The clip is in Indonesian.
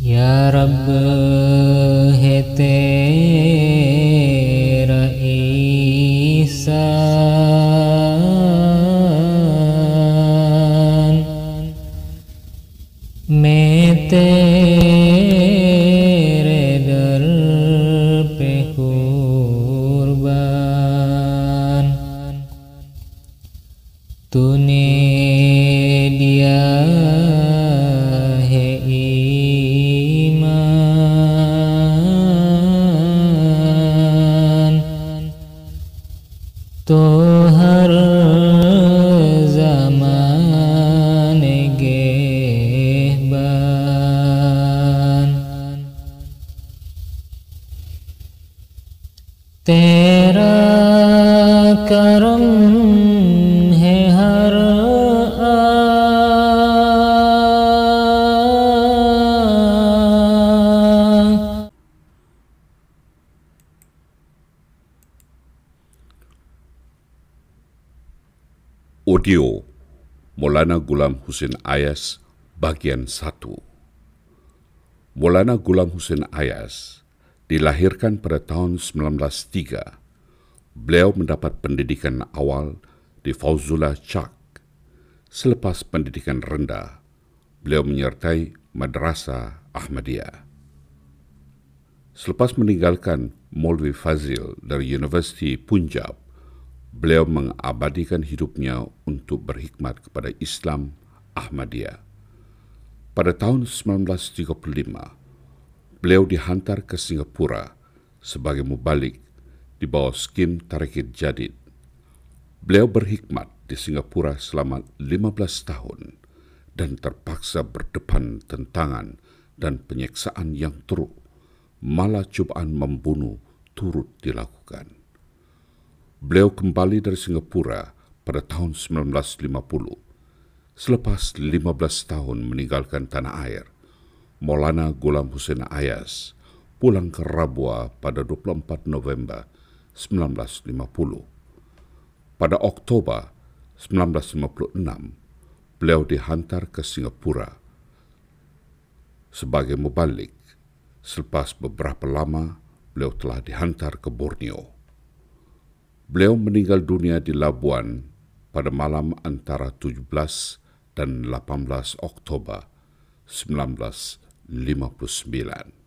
Ya Rabb hete raisan mete redal pe kurban tune dia تو ہر زمان گے تیرا کرم Audio Molana Gulam Husin Ayas bagian 1 Molana Gulam Husin Ayas dilahirkan pada tahun 1903. Beliau mendapat pendidikan awal di Fauzullah Chak. Selepas pendidikan rendah, beliau menyertai Madrasah Ahmadiyah. Selepas meninggalkan Molvi Fazil dari University Punjab, beliau mengabadikan hidupnya untuk berhikmat kepada Islam Ahmadiyah. Pada tahun 1935, beliau dihantar ke Singapura sebagai mubalik di bawah skim Tarekat Jadid. Beliau berhikmat di Singapura selama 15 tahun dan terpaksa berdepan tentangan dan penyeksaan yang teruk, malah cobaan membunuh turut dilakukan. Beliau kembali dari Singapura pada tahun 1950. Selepas 15 tahun meninggalkan tanah air, Maulana Gulam Hussein Ayas pulang ke Rabwa pada 24 November 1950. Pada Oktober 1956, beliau dihantar ke Singapura sebagai mubalik. Selepas beberapa lama, beliau telah dihantar ke Borneo. Beliau meninggal dunia di Labuan pada malam antara 17 dan 18 Oktober 1959.